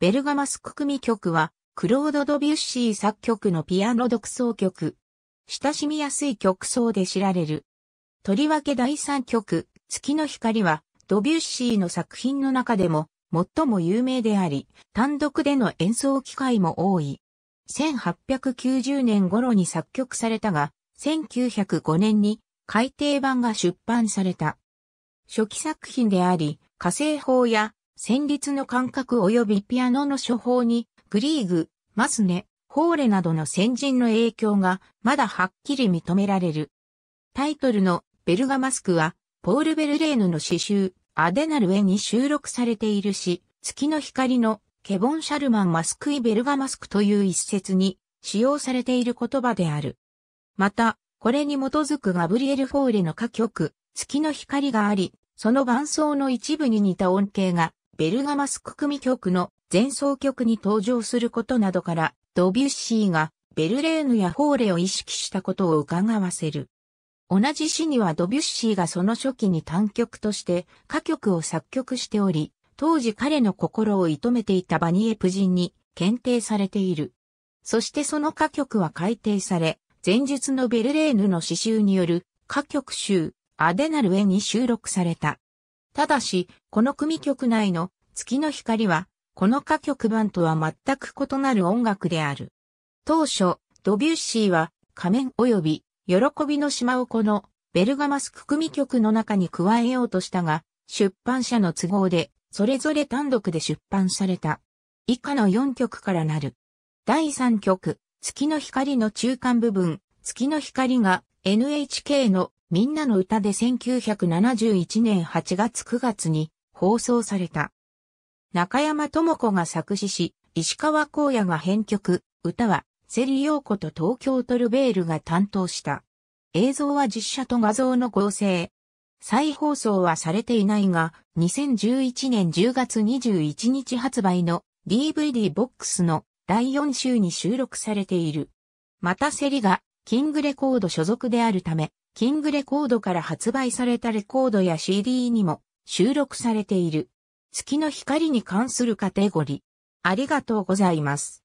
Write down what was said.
ベルガマスク組曲は、クロード・ドビュッシー作曲のピアノ独奏曲。親しみやすい曲奏で知られる。とりわけ第3曲、月の光は、ドビュッシーの作品の中でも、最も有名であり、単独での演奏機会も多い。1890年頃に作曲されたが、1905年に改訂版が出版された。初期作品であり、火星法や旋律の感覚及びピアノの処方に、グリーグ、マスネ、ホーレなどの先人の影響がまだはっきり認められる。タイトルのベルガマスクは、ポール・ベルレーヌの詩集、アデナルエに収録されているし、月の光のケボン・シャルマン・マスクイ・ベルガマスクという一節に使用されている言葉である。また、これに基づくガブリエル・フォーレの歌曲、月の光があり、その伴奏の一部に似た音形がベルガマスク組曲の前奏曲に登場することなどから、ドビュッシーがベルレーヌやホーレを意識したことを伺わせる。同じ詩にはドビュッシーがその初期に単曲として歌曲を作曲しており、当時彼の心を射止めていたバニエプ人に検定されている。そしてその歌曲は改訂され、前述のベルレーヌの詩集による歌曲集アデナルへに収録された。ただし、この組曲内の月の光は、この歌曲版とは全く異なる音楽である。当初、ドビュッシーは仮面及び喜びの島をこのベルガマスク組曲の中に加えようとしたが、出版社の都合で、それぞれ単独で出版された。以下の4曲からなる。第3曲、月の光の中間部分、月の光が NHK のみんなの歌で1971年8月9月に放送された。中山智子が作詞し、石川光也が編曲、歌は、セリヨーコと東京トルベールが担当した。映像は実写と画像の合成。再放送はされていないが、2011年10月21日発売の DVD ボックスの第4週に収録されている。またセリが、キングレコード所属であるため、キングレコードから発売されたレコードや CD にも収録されている。月の光に関するカテゴリー。ありがとうございます。